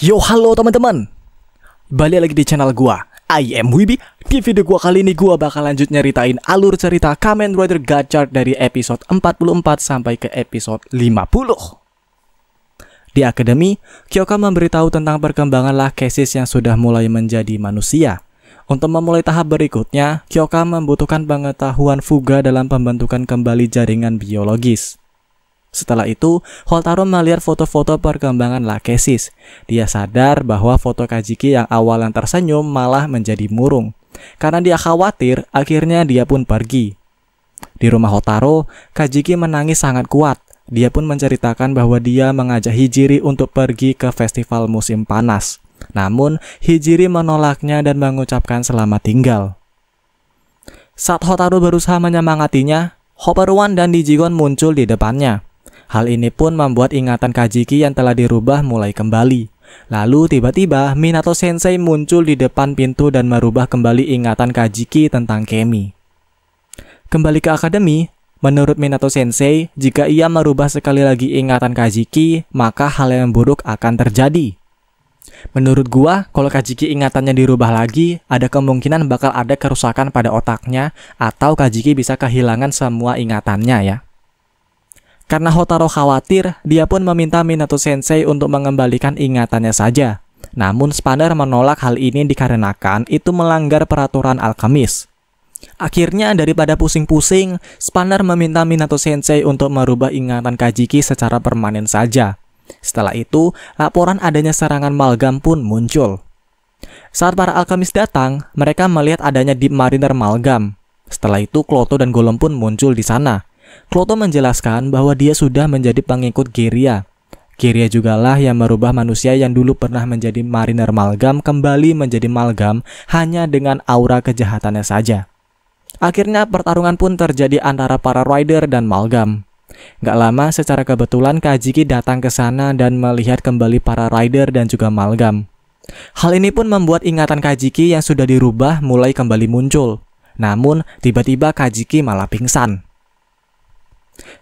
Yo halo teman-teman Balik lagi di channel gua I am Wibi Di video gua kali ini gua bakal lanjut nyeritain alur cerita Kamen Rider Gachard dari episode 44 sampai ke episode 50 Di Akademi, Kyoka memberitahu tentang perkembangan Lachesis yang sudah mulai menjadi manusia untuk memulai tahap berikutnya, Kyoka membutuhkan pengetahuan Fuga dalam pembentukan kembali jaringan biologis. Setelah itu, Hotaru melihat foto-foto perkembangan Lakesis. Dia sadar bahwa foto Kajiki yang awalnya tersenyum malah menjadi murung. Karena dia khawatir, akhirnya dia pun pergi. Di rumah Hotaru, Kajiki menangis sangat kuat. Dia pun menceritakan bahwa dia mengajak Hijiri untuk pergi ke festival musim panas. Namun, Hijiri menolaknya dan mengucapkan selamat tinggal. Saat Hotaru berusaha menyemangatinya, Hopperuan dan Dijigon muncul di depannya. Hal ini pun membuat ingatan Kajiki yang telah dirubah mulai kembali. Lalu tiba-tiba Minato Sensei muncul di depan pintu dan merubah kembali ingatan Kajiki tentang Kemi. Kembali ke akademi, menurut Minato Sensei, jika ia merubah sekali lagi ingatan Kajiki, maka hal yang buruk akan terjadi. Menurut gua, kalau Kajiki ingatannya dirubah lagi, ada kemungkinan bakal ada kerusakan pada otaknya atau Kajiki bisa kehilangan semua ingatannya ya. Karena Hotaro khawatir, dia pun meminta Minato Sensei untuk mengembalikan ingatannya saja. Namun Spanner menolak hal ini dikarenakan itu melanggar peraturan alkemis. Akhirnya daripada pusing-pusing, Spanner meminta Minato Sensei untuk merubah ingatan Kajiki secara permanen saja. Setelah itu, laporan adanya serangan Malgam pun muncul. Saat para alkemis datang, mereka melihat adanya Deep Mariner Malgam. Setelah itu, Kloto dan Golem pun muncul di sana. Kloto menjelaskan bahwa dia sudah menjadi pengikut Geria. Geria jugalah yang merubah manusia yang dulu pernah menjadi mariner malgam kembali menjadi malgam hanya dengan aura kejahatannya saja. Akhirnya pertarungan pun terjadi antara para rider dan malgam. Gak lama secara kebetulan Kajiki datang ke sana dan melihat kembali para rider dan juga malgam. Hal ini pun membuat ingatan Kajiki yang sudah dirubah mulai kembali muncul. Namun, tiba-tiba Kajiki malah pingsan.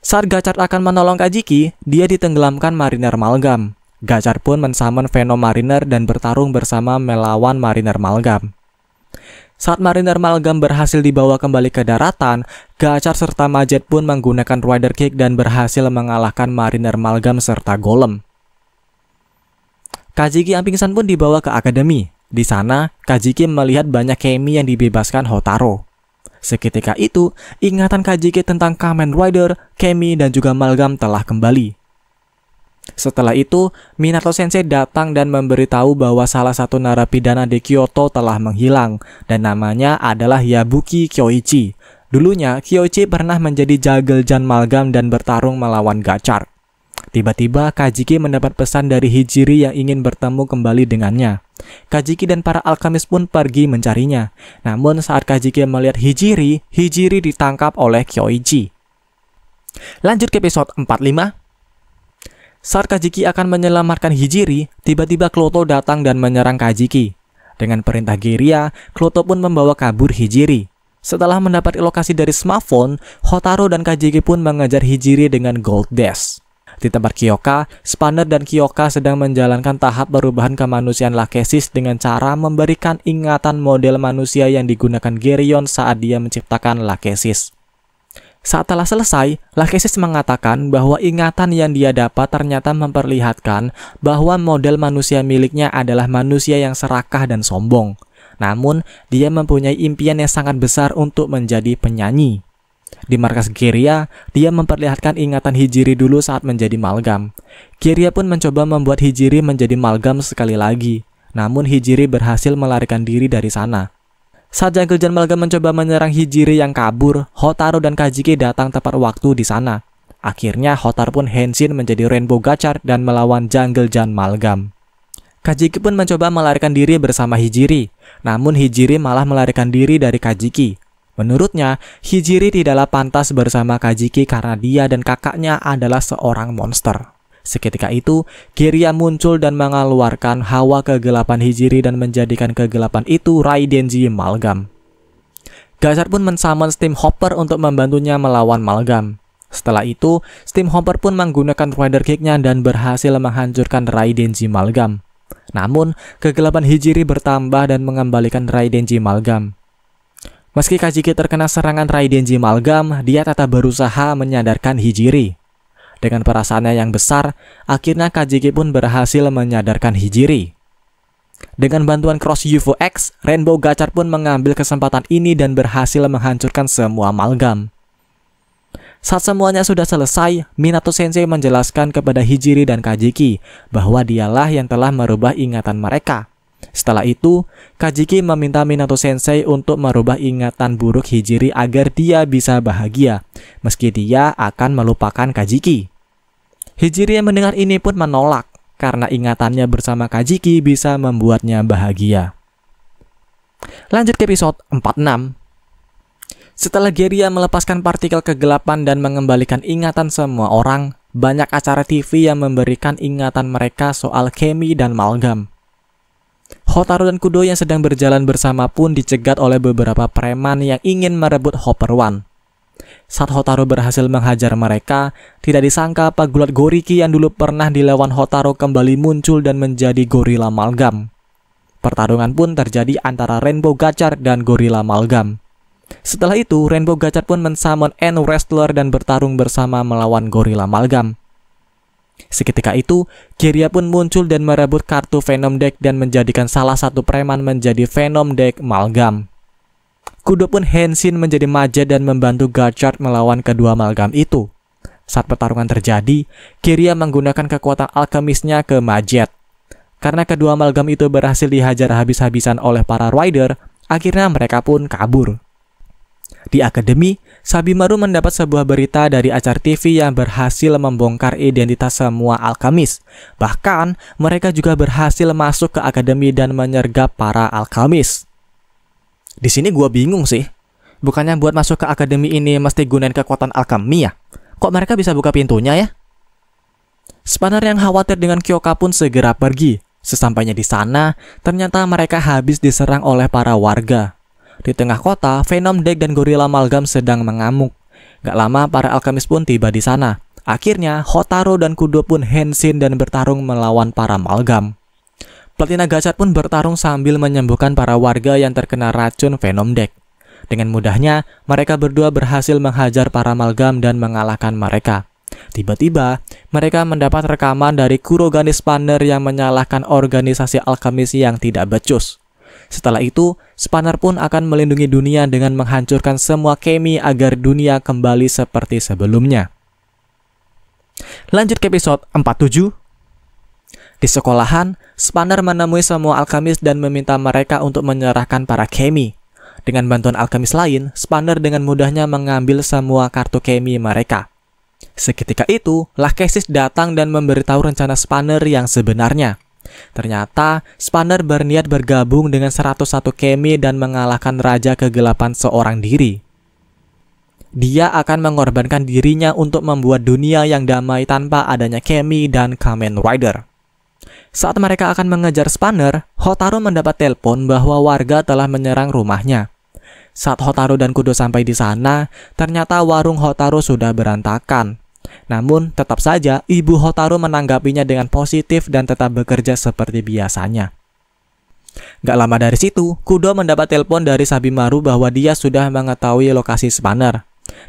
Saat Gacar akan menolong Kajiki, dia ditenggelamkan Mariner Malgam. Gacar pun mensamen Venom Mariner dan bertarung bersama melawan Mariner Malgam. Saat Mariner Malgam berhasil dibawa kembali ke daratan, Gacar serta Majet pun menggunakan Rider Kick dan berhasil mengalahkan Mariner Malgam serta Golem. Kajiki yang pingsan pun dibawa ke akademi. Di sana, Kajiki melihat banyak kemi yang dibebaskan Hotaro. Seketika itu, ingatan Kajiki tentang Kamen Rider, Kemi, dan juga Malgam telah kembali. Setelah itu, Minato Sensei datang dan memberitahu bahwa salah satu narapidana di Kyoto telah menghilang dan namanya adalah Yabuki Kyoichi. Dulunya, Kyoichi pernah menjadi Jan Malgam dan bertarung melawan Gacar. Tiba-tiba, Kajiki mendapat pesan dari Hijiri yang ingin bertemu kembali dengannya. Kajiki dan para alkemis pun pergi mencarinya. Namun saat Kajiki melihat Hijiri, Hijiri ditangkap oleh Kyoichi. Lanjut ke episode 45. Saat Kajiki akan menyelamatkan Hijiri, tiba-tiba Kloto datang dan menyerang Kajiki. Dengan perintah Geria, Kloto pun membawa kabur Hijiri. Setelah mendapat lokasi dari smartphone, Hotaru dan Kajiki pun mengejar Hijiri dengan Gold Dash. Di tempat Kyoka, Spanner dan Kyoka sedang menjalankan tahap perubahan kemanusiaan Lakesis dengan cara memberikan ingatan model manusia yang digunakan Gerion saat dia menciptakan Lakesis. Saat telah selesai, Lakesis mengatakan bahwa ingatan yang dia dapat ternyata memperlihatkan bahwa model manusia miliknya adalah manusia yang serakah dan sombong. Namun, dia mempunyai impian yang sangat besar untuk menjadi penyanyi. Di markas Geria, dia memperlihatkan ingatan Hijiri dulu saat menjadi malgam. Geria pun mencoba membuat Hijiri menjadi malgam sekali lagi, namun Hijiri berhasil melarikan diri dari sana. Saat Jungle Jan Malgam mencoba menyerang Hijiri yang kabur, Hotaru dan Kajiki datang tepat waktu di sana. Akhirnya Hotaru pun Henshin menjadi Rainbow Gacar dan melawan Jungle Jan Malgam. Kajiki pun mencoba melarikan diri bersama Hijiri, namun Hijiri malah melarikan diri dari Kajiki. Menurutnya, Hijiri tidaklah pantas bersama Kajiki karena dia dan kakaknya adalah seorang monster. Seketika itu, Kiria muncul dan mengeluarkan hawa kegelapan Hijiri dan menjadikan kegelapan itu Raidenji Malgam. Gazard pun mensummon Steam Hopper untuk membantunya melawan Malgam. Setelah itu, Steam Hopper pun menggunakan Rider Kick-nya dan berhasil menghancurkan Raidenji Malgam. Namun, kegelapan Hijiri bertambah dan mengembalikan Raidenji Malgam. Meski Kajiki terkena serangan Raiden Jimalgam, dia tetap berusaha menyadarkan Hijiri. Dengan perasaannya yang besar, akhirnya Kajiki pun berhasil menyadarkan Hijiri. Dengan bantuan Cross UFO X, Rainbow Gachar pun mengambil kesempatan ini dan berhasil menghancurkan semua amalgam. Saat semuanya sudah selesai, Minato Sensei menjelaskan kepada Hijiri dan Kajiki bahwa dialah yang telah merubah ingatan mereka. Setelah itu, Kajiki meminta Minato Sensei untuk merubah ingatan buruk Hijiri agar dia bisa bahagia, meski dia akan melupakan Kajiki. Hijiri yang mendengar ini pun menolak, karena ingatannya bersama Kajiki bisa membuatnya bahagia. Lanjut ke episode 46. Setelah Geria melepaskan partikel kegelapan dan mengembalikan ingatan semua orang, banyak acara TV yang memberikan ingatan mereka soal kemi dan malgam. Hotaru dan Kudo yang sedang berjalan bersama pun dicegat oleh beberapa preman yang ingin merebut Hopper One. Saat Hotaru berhasil menghajar mereka, tidak disangka pagulat Goriki yang dulu pernah dilawan Hotaru kembali muncul dan menjadi gorila Malgam. Pertarungan pun terjadi antara Rainbow Gacar dan Gorila Malgam. Setelah itu, Rainbow Gacar pun mensummon N Wrestler dan bertarung bersama melawan Gorila Malgam. Seketika itu, Kiria pun muncul dan merebut kartu Venom Deck dan menjadikan salah satu preman menjadi Venom Deck Malgam. Kudo pun Henshin menjadi maja dan membantu Garchard melawan kedua Malgam itu. Saat pertarungan terjadi, Kiria menggunakan kekuatan alkemisnya ke Majet. Karena kedua Malgam itu berhasil dihajar habis-habisan oleh para Rider, akhirnya mereka pun kabur. Di akademi, Sabimaru mendapat sebuah berita dari acar TV yang berhasil membongkar identitas semua alkamis. Bahkan, mereka juga berhasil masuk ke akademi dan menyergap para alkamis. Di sini gue bingung sih. Bukannya buat masuk ke akademi ini mesti gunain kekuatan Alkamia. ya? Kok mereka bisa buka pintunya ya? Spanner yang khawatir dengan Kyoka pun segera pergi. Sesampainya di sana, ternyata mereka habis diserang oleh para warga. Di tengah kota, Venom, Dek, dan Gorilla Malgam sedang mengamuk. Gak lama, para alkemis pun tiba di sana. Akhirnya, Hotaro dan Kudo pun hensin dan bertarung melawan para Malgam. Platina Gacat pun bertarung sambil menyembuhkan para warga yang terkena racun Venom Deck. Dengan mudahnya, mereka berdua berhasil menghajar para Malgam dan mengalahkan mereka. Tiba-tiba, mereka mendapat rekaman dari Kurogane Spanner yang menyalahkan organisasi alkemis yang tidak becus. Setelah itu, Spanner pun akan melindungi dunia dengan menghancurkan semua kemi agar dunia kembali seperti sebelumnya. Lanjut ke episode 47. Di sekolahan, Spanner menemui semua alkemis dan meminta mereka untuk menyerahkan para kemi. Dengan bantuan alkemis lain, Spanner dengan mudahnya mengambil semua kartu kemi mereka. Seketika itu, Lachesis datang dan memberitahu rencana Spanner yang sebenarnya. Ternyata, Spanner berniat bergabung dengan 101 Kemi dan mengalahkan Raja Kegelapan seorang diri. Dia akan mengorbankan dirinya untuk membuat dunia yang damai tanpa adanya Kemi dan Kamen Rider. Saat mereka akan mengejar Spanner, Hotaru mendapat telepon bahwa warga telah menyerang rumahnya. Saat Hotaru dan Kudo sampai di sana, ternyata warung Hotaru sudah berantakan. Namun, tetap saja Ibu Hotaru menanggapinya dengan positif dan tetap bekerja seperti biasanya. Gak lama dari situ, Kudo mendapat telepon dari Sabimaru bahwa dia sudah mengetahui lokasi spanner.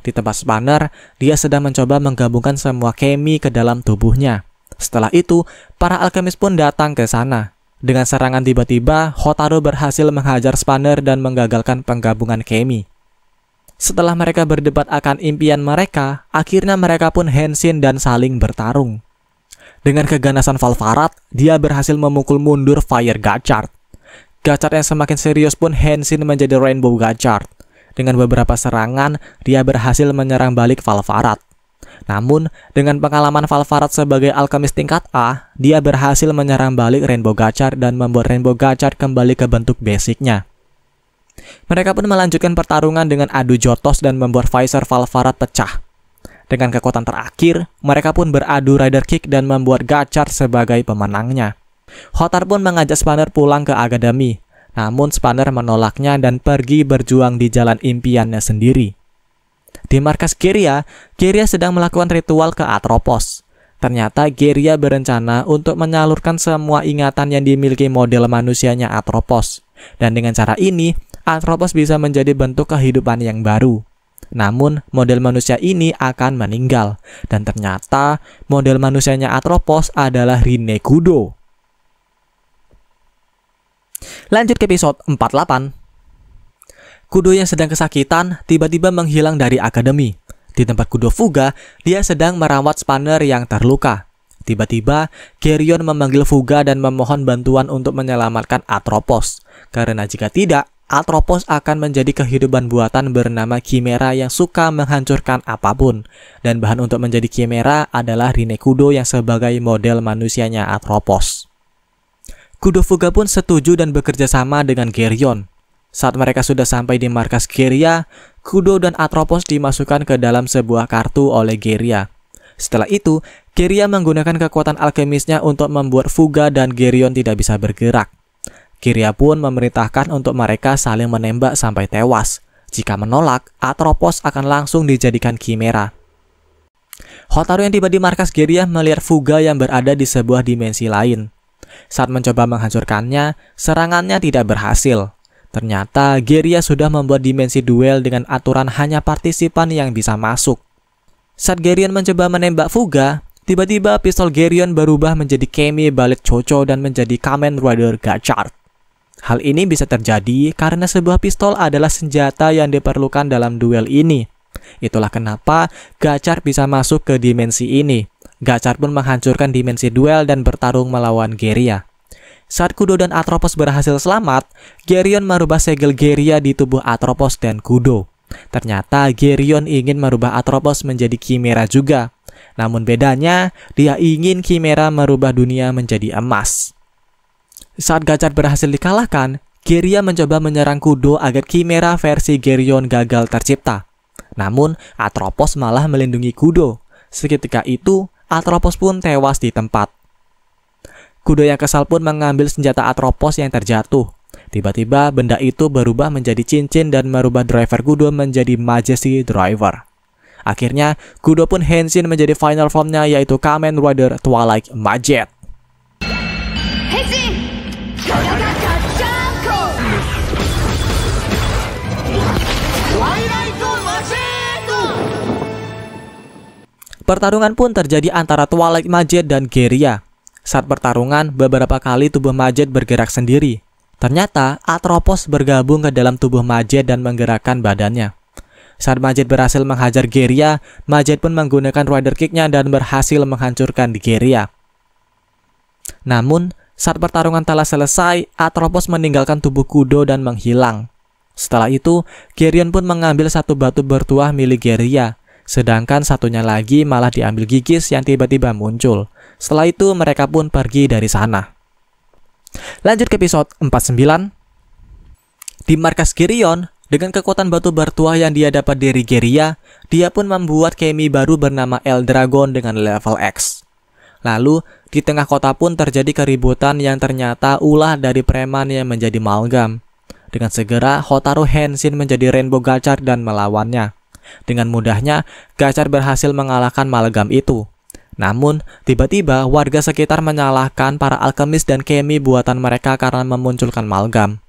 Di tempat spanner, dia sedang mencoba menggabungkan semua kemi ke dalam tubuhnya. Setelah itu, para alkemis pun datang ke sana. Dengan serangan tiba-tiba, Hotaru berhasil menghajar spanner dan menggagalkan penggabungan kemi. Setelah mereka berdebat akan impian mereka, akhirnya mereka pun Henshin dan saling bertarung. Dengan keganasan Valvarat, dia berhasil memukul mundur Fire Gachard. Gachard yang semakin serius pun Henshin menjadi Rainbow Gachard. Dengan beberapa serangan, dia berhasil menyerang balik Valvarat. Namun, dengan pengalaman Valvarat sebagai alkemis tingkat A, dia berhasil menyerang balik Rainbow Gachard dan membuat Rainbow Gachard kembali ke bentuk basicnya. Mereka pun melanjutkan pertarungan dengan adu jotos dan membuat Pfizer Valvarat pecah. Dengan kekuatan terakhir, mereka pun beradu rider kick dan membuat Gachar sebagai pemenangnya. Hotar pun mengajak Spanner pulang ke akademi, namun Spanner menolaknya dan pergi berjuang di jalan impiannya sendiri. Di markas Geria, Geria sedang melakukan ritual ke Atropos. Ternyata Geria berencana untuk menyalurkan semua ingatan yang dimiliki model manusianya Atropos. Dan dengan cara ini, Atropos bisa menjadi bentuk kehidupan yang baru. Namun, model manusia ini akan meninggal, dan ternyata model manusianya Atropos adalah Kudo. Lanjut ke episode 48. Kudo yang sedang kesakitan tiba-tiba menghilang dari akademi. Di tempat Kudo Fuga, dia sedang merawat Spanner yang terluka. Tiba-tiba, Geryon memanggil Fuga dan memohon bantuan untuk menyelamatkan Atropos. Karena jika tidak, Atropos akan menjadi kehidupan buatan bernama Chimera yang suka menghancurkan apapun. Dan bahan untuk menjadi Chimera adalah Rinekudo yang sebagai model manusianya Atropos. Kudo Fuga pun setuju dan bekerja sama dengan Geryon. Saat mereka sudah sampai di markas Geria, Kudo dan Atropos dimasukkan ke dalam sebuah kartu oleh Geria. Setelah itu, Geria menggunakan kekuatan alkemisnya untuk membuat Fuga dan Geryon tidak bisa bergerak. Kiria pun memerintahkan untuk mereka saling menembak sampai tewas. Jika menolak, Atropos akan langsung dijadikan kimera. Hotaru yang tiba di markas Geria melihat Fuga yang berada di sebuah dimensi lain. Saat mencoba menghancurkannya, serangannya tidak berhasil. Ternyata Geria sudah membuat dimensi duel dengan aturan hanya partisipan yang bisa masuk. Saat Gerian mencoba menembak Fuga, tiba-tiba pistol Gerian berubah menjadi Kemi Balet Chocho dan menjadi Kamen Rider Gachard. Hal ini bisa terjadi karena sebuah pistol adalah senjata yang diperlukan dalam duel ini. Itulah kenapa Gacar bisa masuk ke dimensi ini. Gacar pun menghancurkan dimensi duel dan bertarung melawan Geria. Saat Kudo dan Atropos berhasil selamat, Gerion merubah segel Geria di tubuh Atropos dan Kudo. Ternyata Gerion ingin merubah Atropos menjadi Chimera juga. Namun bedanya, dia ingin Chimera merubah dunia menjadi emas. Saat Gacar berhasil dikalahkan, Geria mencoba menyerang Kudo agar Kimera versi Geryon gagal tercipta. Namun, Atropos malah melindungi Kudo. Seketika itu, Atropos pun tewas di tempat. Kudo yang kesal pun mengambil senjata Atropos yang terjatuh. Tiba-tiba, benda itu berubah menjadi cincin dan merubah driver Kudo menjadi Majesty Driver. Akhirnya, Kudo pun Henshin menjadi final formnya yaitu Kamen Rider Twilight Majet. Pertarungan pun terjadi antara Twilight Majed dan Geria. Saat pertarungan, beberapa kali tubuh Majed bergerak sendiri. Ternyata, Atropos bergabung ke dalam tubuh Majed dan menggerakkan badannya. Saat Majed berhasil menghajar Geria, Majed pun menggunakan rider kicknya dan berhasil menghancurkan Geria. Namun, saat pertarungan telah selesai, Atropos meninggalkan tubuh Kudo dan menghilang. Setelah itu, Geryon pun mengambil satu batu bertuah milik Geria. Sedangkan satunya lagi malah diambil gigis yang tiba-tiba muncul. Setelah itu mereka pun pergi dari sana. Lanjut ke episode 49. Di markas Girion, dengan kekuatan batu bertuah yang dia dapat dari Geria, dia pun membuat kemi baru bernama El Dragon dengan level X. Lalu, di tengah kota pun terjadi keributan yang ternyata ulah dari preman yang menjadi Malgam. Dengan segera, Hotaru Henshin menjadi Rainbow Gacar dan melawannya. Dengan mudahnya, Gacar berhasil mengalahkan malgam itu. Namun, tiba-tiba warga sekitar menyalahkan para alkemis dan kemi buatan mereka karena memunculkan Malgam.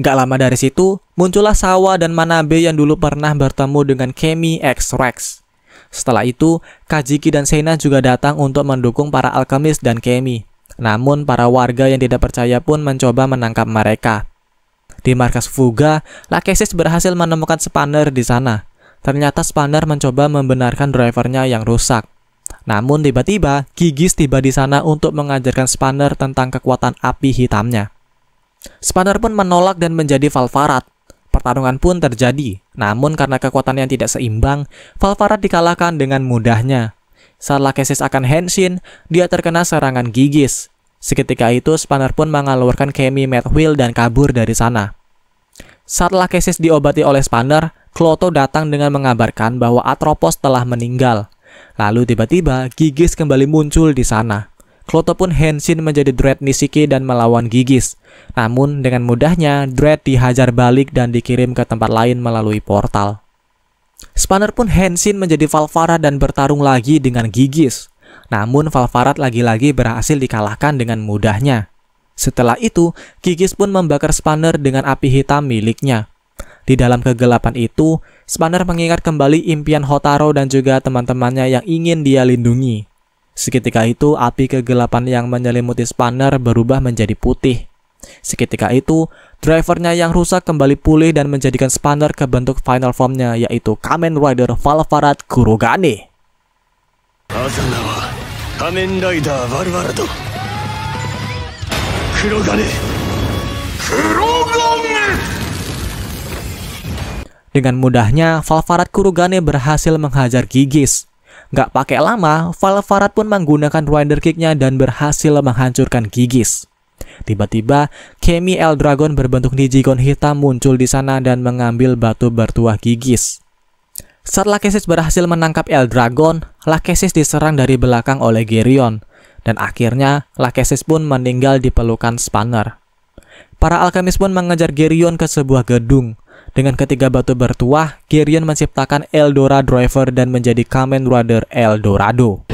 Gak lama dari situ, muncullah Sawa dan Manabe yang dulu pernah bertemu dengan Kemi X-Rex. Setelah itu, Kajiki dan Sena juga datang untuk mendukung para alkemis dan kemi. Namun, para warga yang tidak percaya pun mencoba menangkap mereka. Di markas Fuga, Lakesis berhasil menemukan Spanner di sana. Ternyata Spanner mencoba membenarkan drivernya yang rusak. Namun tiba-tiba, Gigis tiba di sana untuk mengajarkan Spanner tentang kekuatan api hitamnya. Spanner pun menolak dan menjadi Valvarat. Pertarungan pun terjadi, namun karena kekuatan yang tidak seimbang, Valvarat dikalahkan dengan mudahnya. Saat Lachesis akan Henshin, dia terkena serangan Gigis. Seketika itu, Spanner pun mengeluarkan Kemi Wheel, dan kabur dari sana. Setelah Kesis diobati oleh Spanner, Kloto datang dengan mengabarkan bahwa Atropos telah meninggal. Lalu tiba-tiba Gigis kembali muncul di sana. Kloto pun Henshin menjadi Dread Nishiki dan melawan Gigis. Namun dengan mudahnya Dread dihajar balik dan dikirim ke tempat lain melalui portal. Spanner pun Henshin menjadi Valvara dan bertarung lagi dengan Gigis. Namun Valvarat lagi-lagi berhasil dikalahkan dengan mudahnya. Setelah itu, Kikis pun membakar Spanner dengan api hitam miliknya. Di dalam kegelapan itu, Spanner mengingat kembali impian Hotaro dan juga teman-temannya yang ingin dia lindungi. Seketika itu, api kegelapan yang menyelimuti Spanner berubah menjadi putih. Seketika itu, drivernya yang rusak kembali pulih dan menjadikan Spanner ke bentuk final formnya yaitu Kamen Rider Valvarat Kurogane. Kamen Rider Kurogane. Dengan mudahnya, Valvarat Kurugane berhasil menghajar Gigis. Gak pakai lama, Valvarat pun menggunakan Rider Kicknya dan berhasil menghancurkan Gigis. Tiba-tiba, Kemi El Dragon berbentuk Nijigon hitam muncul di sana dan mengambil batu bertuah Gigis. Setelah Kesis berhasil menangkap El Dragon, Lakesis diserang dari belakang oleh Gerion dan akhirnya Lachesis pun meninggal di pelukan Spanner. Para alkemis pun mengejar Geryon ke sebuah gedung. Dengan ketiga batu bertuah, Geryon menciptakan Eldora Driver dan menjadi Kamen Rider Eldorado.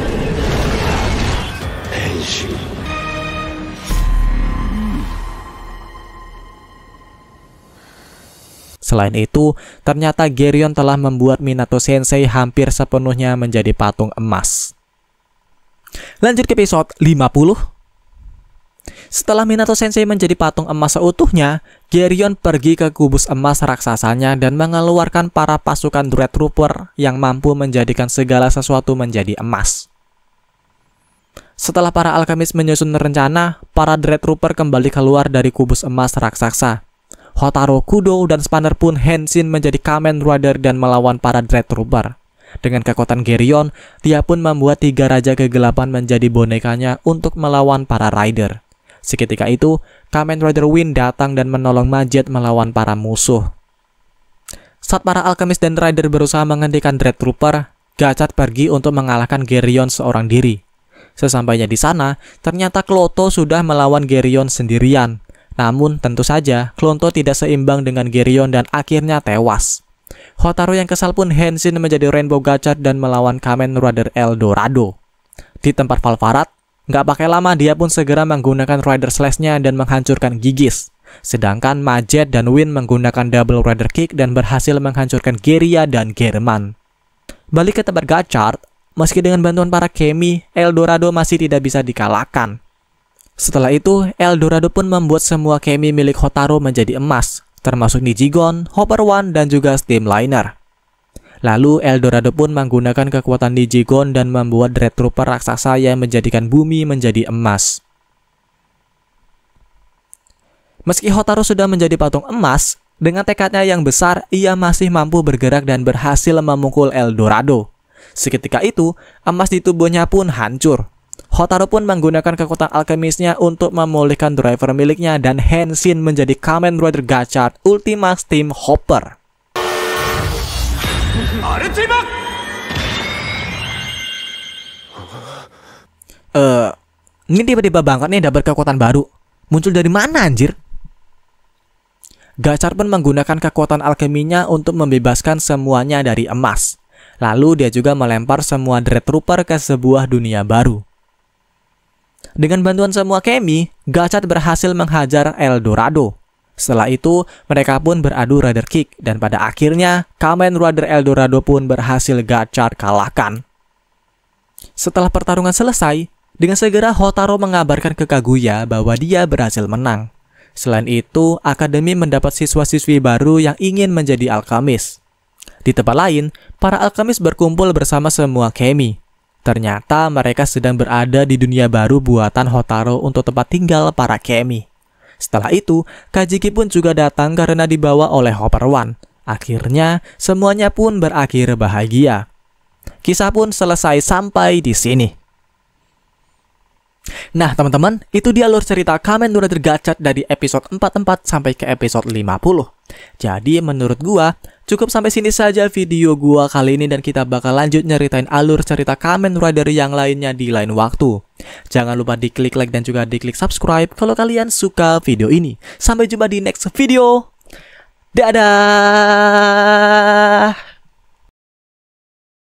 Selain itu, ternyata Geryon telah membuat Minato Sensei hampir sepenuhnya menjadi patung emas. Lanjut ke episode 50. Setelah Minato Sensei menjadi patung emas seutuhnya, Geryon pergi ke kubus emas raksasanya dan mengeluarkan para pasukan Dread Trooper yang mampu menjadikan segala sesuatu menjadi emas. Setelah para alkemis menyusun rencana, para Dread Trooper kembali keluar dari kubus emas raksasa. Hotaro Kudo dan Spanner pun Henshin menjadi Kamen Rider dan melawan para Dread Trooper. Dengan kekuatan Geryon, dia pun membuat tiga raja kegelapan menjadi bonekanya untuk melawan para Rider. Seketika itu, Kamen Rider Wind datang dan menolong Majet melawan para musuh. Saat para alkemis dan Rider berusaha menghentikan Dread Trooper, Gacat pergi untuk mengalahkan Geryon seorang diri. Sesampainya di sana, ternyata Kloto sudah melawan Geryon sendirian. Namun, tentu saja, Kloto tidak seimbang dengan Geryon dan akhirnya tewas. Hotaru yang kesal pun Henshin menjadi Rainbow Gachar dan melawan Kamen Rider Eldorado. Di tempat Valvarat, nggak pakai lama dia pun segera menggunakan Rider Slash-nya dan menghancurkan Gigis. Sedangkan Majet dan Win menggunakan Double Rider Kick dan berhasil menghancurkan Geria dan German. Balik ke tempat Gachar, meski dengan bantuan para Kemi, Eldorado masih tidak bisa dikalahkan. Setelah itu, Eldorado pun membuat semua Kemi milik Hotaru menjadi emas, termasuk Nijigon, Hopper One, dan juga Steamliner. Lalu Eldorado pun menggunakan kekuatan Nijigon dan membuat Red Trooper raksasa yang menjadikan bumi menjadi emas. Meski Hotaru sudah menjadi patung emas, dengan tekadnya yang besar, ia masih mampu bergerak dan berhasil memukul Eldorado. Seketika itu, emas di tubuhnya pun hancur. Hotaru pun menggunakan kekuatan alkemisnya untuk memulihkan driver miliknya dan Henshin menjadi Kamen Rider Gachard Ultima Steam Hopper. Uh, ini tiba-tiba banget nih dapat kekuatan baru. Muncul dari mana anjir? Gachar pun menggunakan kekuatan alkeminya untuk membebaskan semuanya dari emas. Lalu dia juga melempar semua Dread Trooper ke sebuah dunia baru. Dengan bantuan semua Kemi, Gacat berhasil menghajar Eldorado. Setelah itu, mereka pun beradu Rider Kick dan pada akhirnya Kamen Rider Eldorado pun berhasil Gacar kalahkan. Setelah pertarungan selesai, dengan segera Hotaro mengabarkan ke Kaguya bahwa dia berhasil menang. Selain itu, akademi mendapat siswa-siswi baru yang ingin menjadi alkamis. Di tempat lain, para alkamis berkumpul bersama semua Kemi. Ternyata mereka sedang berada di dunia baru buatan Hotaro untuk tempat tinggal para Kemi. Setelah itu, Kajiki pun juga datang karena dibawa oleh Hopper One. Akhirnya, semuanya pun berakhir bahagia. Kisah pun selesai sampai di sini. Nah teman-teman, itu dia alur cerita Kamen Rider Gachat dari episode 44 sampai ke episode 50. Jadi menurut gua, cukup sampai sini saja video gua kali ini dan kita bakal lanjut nyeritain alur cerita Kamen Rider yang lainnya di lain waktu. Jangan lupa diklik like dan juga diklik subscribe kalau kalian suka video ini. Sampai jumpa di next video. Dadah!